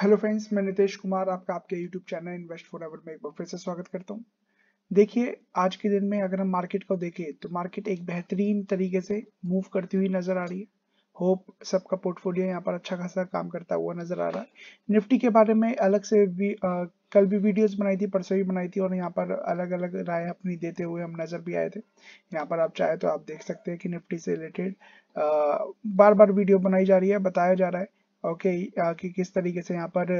Hello friends मैं नितेश कुमार आपका आपके YouTube channel invest for ever में एक बार फिर से स्वागत करता हूँ देखिए आज के दिन में अगर हम मार्केट को देखें तो मार्केट एक बेहतरीन तरीके से मूव करती हुई नजर आ रही है होप सबका पोर्टफोलियो यहाँ पर अच्छा खासा काम करता हुआ नजर आ रहा है निफ्टी के बारे में अलग से भी आ, कल भी वीडियोस बनाई थी परसों भी बनाई थी और यहाँ पर अलग अलग राय अपनी देते हुए हम नज़र भी आए थे यहाँ पर आप चाहे तो आप देख सकते हैं कि निफ्टी से रिलेटेड बार बार वीडियो बनाई जा रही है बताया जा रहा है ओके कि किस तरीके से यहाँ पर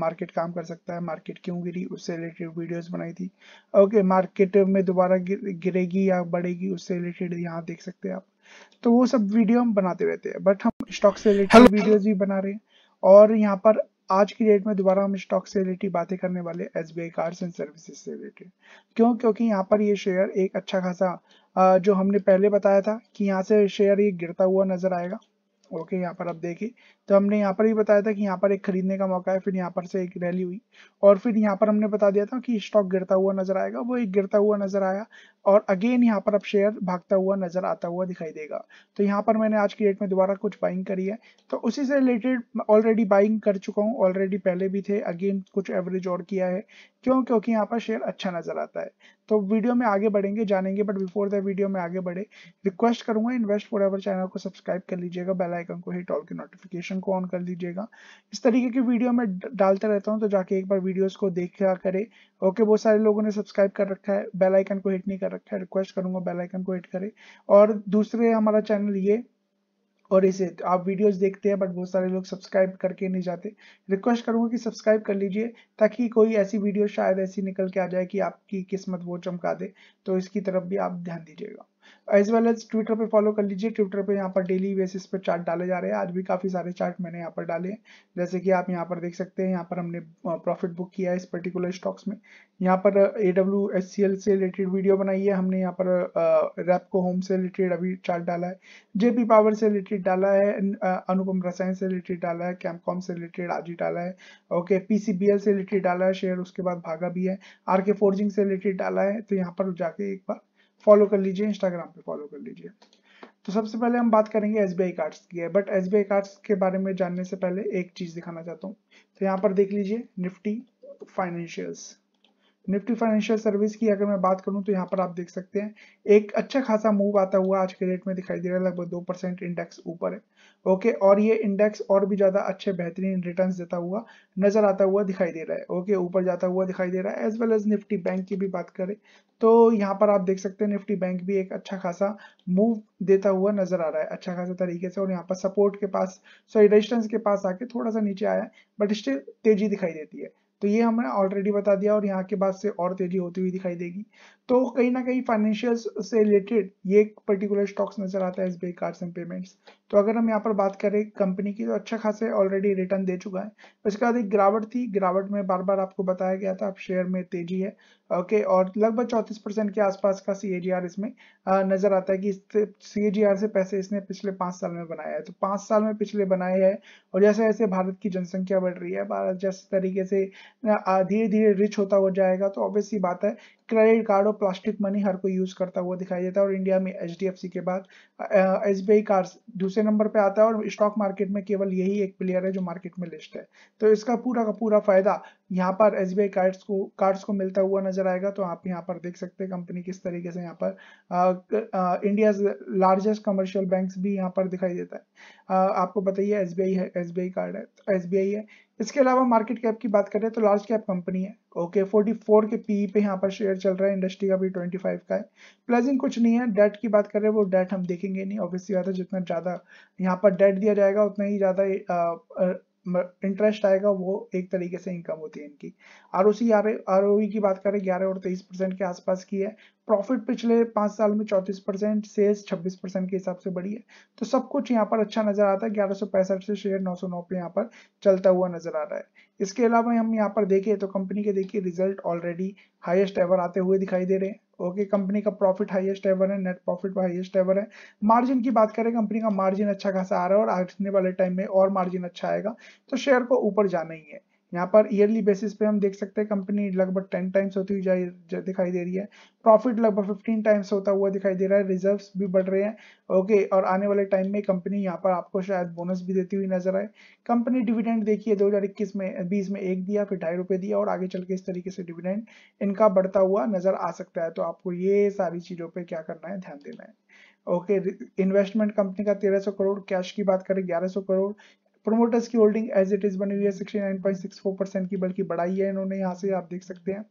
मार्केट काम कर सकता है मार्केट क्यों गिरी उससे रिलेटेड वीडियोस बनाई थी ओके मार्केट में दोबारा गिरेगी या बढ़ेगी उससे रिलेटेड यहाँ देख सकते हैं आप तो वो सब वीडियो हम बनाते रहते हैं बट हम स्टॉक से रिलेटेड वीडियोज भी बना रहे हैं और यहाँ पर आज की डेट में दोबारा हम स्टॉक से रिलेटेड बातें करने वाले S B I cards and services से रिलेटेड क्यों क्योंकि यहाँ पर ये शेयर एक अच्छा खासा जो हमने पहले बताया था कि यहाँ से शेयर ये गिरता हुआ नजर आएगा ओके यहाँ पर आप देखिए तो हमने यहाँ पर भी बताया था कि यहाँ पर एक खरीदने का मौका है फिर यहाँ पर से एक रैली हुई और फिर यहाँ पर हमने बता दिया था कि स्टॉक गिरता हुआ नजर आएगा वो एक गिरता हुआ नजर आया और अगेन यहाँ पर अब शेयर भागता हुआ नजर आता हुआ दिखाई देगा तो यहाँ पर मैंने आज की डेट में दोबारा कुछ बाइंग करी है तो उसी से रिलेटेड ऑलरेडी बाइंग कर चुका हूँ ऑलरेडी पहले भी थे अगेन कुछ एवरेज और किया है क्यों क्योंकि यहाँ पर शेयर अच्छा नजर आता है तो वीडियो में आगे बढ़ेंगे जानेंगे बट बिफोर द वीडियो में आगे बढ़े रिक्वेस्ट करूंगा इन्वेस्ट फॉर चैनल को सब्सक्राइब कर लीजिएगा बेल आइकन को हिट ऑल के नोटिफिकेशन को ऑन कर दीजिएगा इस तरीके की वीडियो मैं डालता रहता हूँ तो जाके एक बार वीडियोस को देखा करे ओके बहुत सारे लोगों ने सब्सक्राइब कर रखा है बेल आइकन को हिट नहीं कर रखा है रिक्वेस्ट करूंगा बेल आइकन को हिट करे और दूसरे हमारा चैनल ये और इसे आप वीडियोस देखते हैं बट बहुत सारे लोग सब्सक्राइब करके नहीं जाते रिक्वेस्ट करूंगा कि सब्सक्राइब कर लीजिए ताकि कोई ऐसी वीडियो शायद ऐसी निकल के आ जाए कि आपकी किस्मत वो चमका दे तो इसकी तरफ भी आप ध्यान दीजिएगा एज वेल एज ट्विटर पे फॉलो कर लीजिए ट्विटर पे यहाँ पर डेली बेसिस पे चार्ट डाले जा रहे हैं आज भी काफ़ी सारे चार्ट मैंने यहाँ पर डाले हैं जैसे कि आप यहाँ पर देख सकते हैं यहाँ पर हमने प्रॉफिट बुक किया है इस पर्टिकुलर स्टॉक्स में यहाँ पर A W S C L से रिलेटेड वीडियो बनाई है हमने यहाँ पर रेपको होम से रिलेटेड अभी चार्ट डाला है जेपी पावर से रिलेटेड डाला है अनुपम रसायन से रिलेटेड डाला है कैमकॉम से रिलेटेड आज ही डाला है ओके पीसीबीएल से रिलेटेड डाला है शेयर उसके बाद भागा भी है आर के फोर्जिंग से रिलेटेड डाला है तो यहाँ पर जाके एक बार फॉलो कर लीजिए इंस्टाग्राम पे फॉलो कर लीजिए तो सबसे पहले हम बात करेंगे एस बी कार्ड्स की है बट एस बी कार्ड्स के बारे में जानने से पहले एक चीज दिखाना चाहता हूँ तो यहाँ पर देख लीजिए Nifty financials Nifty financial service की अगर मैं बात करूं तो यहाँ पर आप देख सकते हैं एक अच्छा खासा मूव आता हुआ आज के डेट में दिखाई दे रहा है लगभग दो परसेंट इंडेक्स ऊपर है ओके और ये इंडेक्स और भी ज्यादा अच्छे बेहतरीन रिटर्न देता हुआ नजर आता हुआ दिखाई दे रहा है ओके ऊपर जाता हुआ दिखाई दे रहा है as well as Nifty bank की भी बात करें तो यहाँ पर आप देख सकते हैं निफ्टी बैंक भी एक अच्छा खासा मूव देता हुआ नजर आ रहा है अच्छा खासा तरीके से और यहाँ पर सपोर्ट के पास सॉरी रेजिस्टेंस के पास आके थोड़ा सा नीचे आया है बट स्टिल तेजी दिखाई देती है तो ये हमने ऑलरेडी बता दिया और यहाँ के बाद से और तेजी होती हुई दिखाई देगी तो कहीं ना कहीं फाइनेंशियल से रिलेटेड ये एक पर्टिकुलर स्टॉक्स नजर आता है S B cards and payments तो अगर हम यहाँ पर बात करें कंपनी की तो अच्छा खासे ऑलरेडी रिटर्न दे चुका है उसके बाद एक गिरावट थी गिरावट में बार बार आपको बताया गया था अब शेयर में तेजी है ओके और लगभग चौतीस परसेंट के आसपास का सी इसमें नजर आता है कि सी से पैसे इसने पिछले पांच साल में बनाया है तो पांच साल में पिछले बनाए है और जैसे जैसे भारत की जनसंख्या बढ़ रही है भारत जैसे तरीके से धीरे धीरे रिच होता हो जाएगा तो ऑब्वियसली बात है क्रेडिट कार्ड और प्लास्टिक मनी हर कोई यूज करता हुआ दिखाई देता है और इंडिया में एच के बाद एस बी कार्ड दूसरे नंबर पे आता है और स्टॉक मार्केट में केवल यही एक प्लेयर है जो मार्केट में लिस्ट है तो इसका पूरा का पूरा फायदा यहाँ पर एस बी कार्ड्स को कार्ड्स को मिलता हुआ नजर आएगा तो आप यहाँ पर देख सकते हैं कंपनी किस तरीके से यहाँ पर इंडिया लार्जेस्ट कमर्शियल बैंक भी यहाँ पर दिखाई देता है आ, आपको बताइए एस बी है एस कार्ड है एस तो है इसके अलावा मार्केट कैप की बात करें तो लार्ज कैप कंपनी है ओके फोर्टी फोर के पीई e पे यहाँ पर शेयर चल रहा है इंडस्ट्री का भी ट्वेंटी फाइव का है प्लेजिंग कुछ नहीं है डेट की बात करें वो डेट हम देखेंगे नहीं ऑब्वियसली बात है जितना ज़्यादा यहाँ पर डेट दिया जाएगा उतना ही ज़्यादा इंटरेस्ट आएगा वो एक तरीके से इनकम होती है इनकी R O C R O की बात करें ग्यारह और तेईस परसेंट के आसपास की है प्रॉफिट पिछले पांच साल में चौतीस परसेंट सेल्स छब्बीस परसेंट के हिसाब से बढ़ी है तो सब कुछ यहाँ पर अच्छा नजर आता है ग्यारह सौ पैंसठ से शेयर नौ सौ नौ पे यहाँ पर चलता हुआ नजर आ रहा है इसके अलावा हम यहाँ पर देखें तो कंपनी के देखिए रिजल्ट ऑलरेडी हाइएस्ट एवर आते हुए दिखाई दे रहे हैं ओके कंपनी का प्रॉफिट हाईएस्ट एवर है नेट प्रॉफिट हाईएस्ट एवर है मार्जिन की बात करें कंपनी का मार्जिन अच्छा खासा आ रहा है और आने वाले टाइम में और मार्जिन अच्छा आएगा तो शेयर को ऊपर जाना ही है यहाँ पर ईयरली बेसिस पे हम देख सकते हैं कंपनी लगभग टेन टाइम्स होती हुई दिखाई दे रही है प्रॉफिट लगभग फिफ्टीन टाइम्स होता हुआ दिखाई दे रहा है रिजर्व्स भी बढ़ रहे हैं ओके और आने वाले टाइम में कंपनी यहाँ पर आपको शायद बोनस भी देती हुई नजर आए कंपनी डिविडेंड देखिए दो हजार इक्कीस में बीस में एक दिया फिर ढाई रुपए दिया और आगे चल के इस तरीके से डिविडेंड इनका बढ़ता हुआ नजर आ सकता है तो आपको ये सारी चीजों पर क्या करना है ध्यान देना है ओके इन्वेस्टमेंट कंपनी का 1300 करोड़ कैश की बात करें 1100 करोड़ प्रोमोटर्स की होल्डिंग एज इट इज बनी हुई है sixty nine point six four percent की बल्कि बढ़ाई है इन्होंने यहाँ से आप देख सकते हैं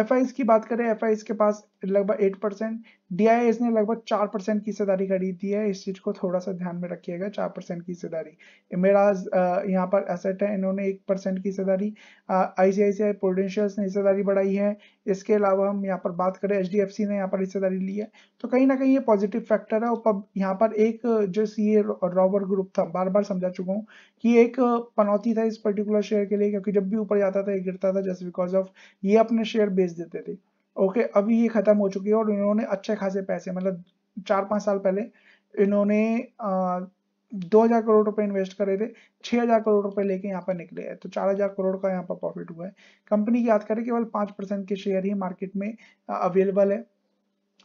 एफ की बात करें एफ के पास लगभग एट परसेंट डी ने लगभग चार परसेंट की हिस्सेदारी खरीदी है इस चीज को थोड़ा सा ध्यान में रखिएगा चार परसेंट की हिस्सेदारी इमेराज यहाँ पर एसेट है इन्होंने एक परसेंट की हिस्सेदारी आईसीआईसीआई प्रोडेंशियल्स ने हिस्सेदारी बढ़ाई है इसके अलावा हम यहाँ पर बात करें एच ने यहाँ पर हिस्सेदारी ली है तो कहीं ना कहीं ये पॉजिटिव फैक्टर है और यहाँ पर एक जो सी रॉबर ग्रुप था बार बार समझा चुका हूँ कि एक पनौती था इस पर्टिकुलर शेयर के लिए क्योंकि जब भी ऊपर जाता था गिरता था जस्ट बिकॉज ऑफ ये अपने शेयर बेच देते थे ओके अभी ये खत्म हो चुकी है और इन्होंने अच्छे खासे पैसे मतलब चार पांच साल पहले इन्होंने दो हजार करोड़ रुपए इन्वेस्ट करे थे छह हजार करोड़ रुपए लेके यहाँ पर निकले हैं तो चार हजार करोड़ का यहाँ पर प्रॉफिट हुआ है कंपनी की याद करें केवल पांच परसेंट के शेयर ही मार्केट में अवेलेबल है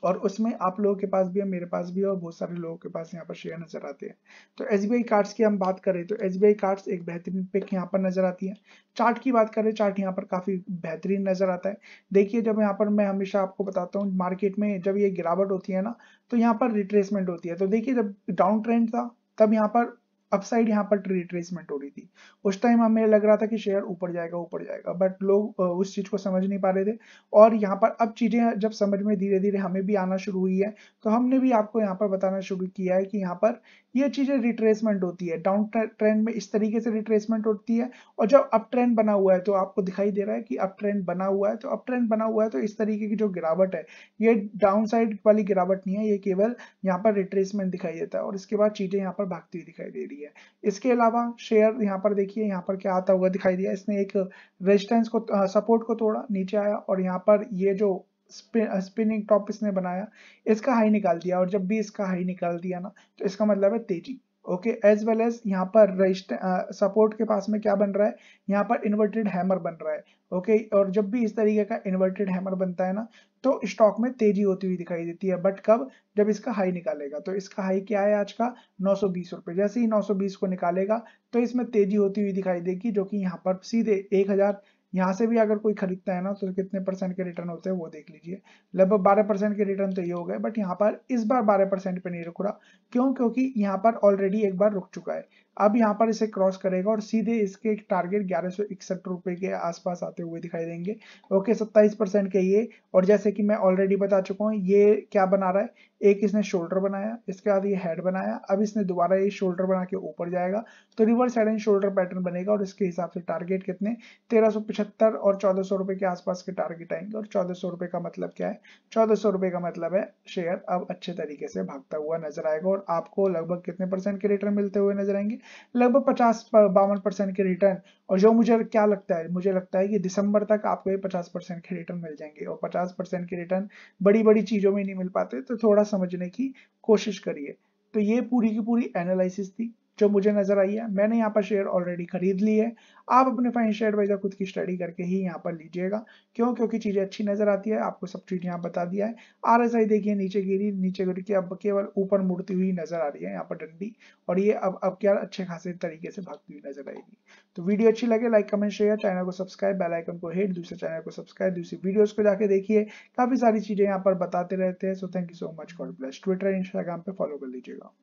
और उसमें आप लोगों के पास भी है मेरे पास भी है और बहुत सारे लोगों के पास यहाँ पर शेयर नजर आते हैं तो एस बी कार्ड्स की हम बात करें तो एस बी कार्ड्स एक बेहतरीन पिक यहाँ पर नजर आती है चार्ट की बात करें चार्ट यहाँ पर काफी बेहतरीन नजर आता है देखिए जब यहाँ पर मैं हमेशा आपको बताता हूँ मार्केट में जब ये गिरावट होती है ना तो यहाँ पर रिट्रेसमेंट होती है तो देखिए जब डाउन ट्रेंड था तब यहाँ पर अपसाइड यहाँ पर रिट्रेसमेंट हो रही थी उस टाइम हमें लग रहा था कि शेयर ऊपर जाएगा ऊपर जाएगा बट लोग उस चीज़ को समझ नहीं पा रहे थे और यहाँ पर अब चीज़ें जब समझ में धीरे धीरे हमें भी आना शुरू हुई है तो हमने भी आपको यहाँ पर बताना शुरू किया है कि यहाँ पर ये चीज़ें रिट्रेसमेंट होती है डाउन ट्रेंड में इस तरीके से रिट्रेसमेंट होती है और जब अप ट्रेंड बना हुआ है तो आपको दिखाई दे रहा है कि अप ट्रेंड बना हुआ है तो अप ट्रेंड बना हुआ है तो इस तरीके की जो गिरावट है ये डाउन साइड वाली गिरावट नहीं है ये केवल यहाँ पर रिट्रेसमेंट दिखाई देता है और इसके बाद चीज़ें यहाँ पर भागती हुई दिखाई दे रही है रही है इसके अलावा शेयर यहाँ पर देखिए यहाँ पर क्या आता हुआ दिखाई दिया इसने एक रेजिस्टेंस को सपोर्ट को तोड़ा नीचे आया और यहाँ पर ये जो स्पिनिंग टॉप इसने बनाया इसका हाई निकाल दिया और जब भी इसका हाई निकाल दिया ना तो इसका मतलब है तेजी ओके एज वेल एज यहाँ पर रजिस्टर सपोर्ट के पास में क्या बन रहा है यहाँ पर इन्वर्टेड हैमर बन रहा है ओके okay? और जब भी इस तरीके का इन्वर्टेड हैमर बनता है ना तो स्टॉक में तेजी होती हुई दिखाई देती है बट कब जब इसका हाई निकालेगा तो इसका हाई क्या है आज का नौ सौ जैसे ही 920 को निकालेगा तो इसमें तेजी होती हुई दिखाई देगी जो कि यहाँ पर सीधे एक हजार यहाँ से भी अगर कोई खरीदता है ना तो कितने परसेंट के रिटर्न होते हैं वो देख लीजिए लगभग बारह परसेंट के रिटर्न तो ये हो गए बट यहाँ पर इस बार बारह परसेंट पे नहीं रुक रहा क्यों क्योंकि यहाँ पर ऑलरेडी एक बार रुक चुका है अब यहाँ पर इसे क्रॉस करेगा और सीधे इसके टारगेट ग्यारह सौ इकसठ रुपए के आसपास आते हुए दिखाई देंगे ओके सत्ताईस परसेंट के ये और जैसे कि मैं ऑलरेडी बता चुका हूँ ये क्या बना रहा है एक इसने शोल्डर बनाया इसके बाद ये हेड बनाया अब इसने दोबारा ये शोल्डर बना के ऊपर जाएगा तो reverse head and shoulder pattern बनेगा और इसके हिसाब से टारगेट कितने तेरह सौ पिछहत्तर और चौदह सौ रुपए के आसपास के टारगेट आएंगे और चौदह सौ रुपए का मतलब क्या है चौदह सौ रुपए का मतलब है शेयर अब अच्छे तरीके से भागता हुआ नजर आएगा और आपको लगभग कितने परसेंट के रिटर्न मिलते हुए नजर आएंगे लगभग पचास बावन परसेंट के रिटर्न और जो मुझे क्या लगता है मुझे लगता है कि दिसंबर तक आपको ये पचास परसेंट के रिटर्न मिल जाएंगे और पचास परसेंट के रिटर्न बड़ी बड़ी चीज़ों में नहीं मिल पाते तो थोड़ा समझने की कोशिश करिए तो ये पूरी की पूरी एनालिसिस थी जो मुझे नजर आई है मैंने यहाँ पर शेयर ऑलरेडी खरीद ली है आप अपने फाइनेंशियल एडवाइजर खुद की स्टडी करके ही यहाँ पर लीजिएगा क्यों क्योंकि चीजें अच्छी नजर आती है आपको सब चीज यहाँ बता दिया है आर देखिए नीचे गिरी नीचे गिर के अब केवल ऊपर मुड़ती हुई नजर आ रही है यहाँ पर डंडी और ये अब अब क्या अच्छे खासे तरीके से भागती हुई नजर आएगी तो वीडियो अच्छी लगे लाइक कमेंट शेयर चैनल को सब्सक्राइब बेलाइकन को हेट दूसरे चैनल को सब्सक्राइब दूसरी वीडियो को जाके देखिए काफी सारी चीजें यहाँ पर बताते रहते हैं so thank you so much God bless Twitter Instagram पे फॉलो कर लीजिएगा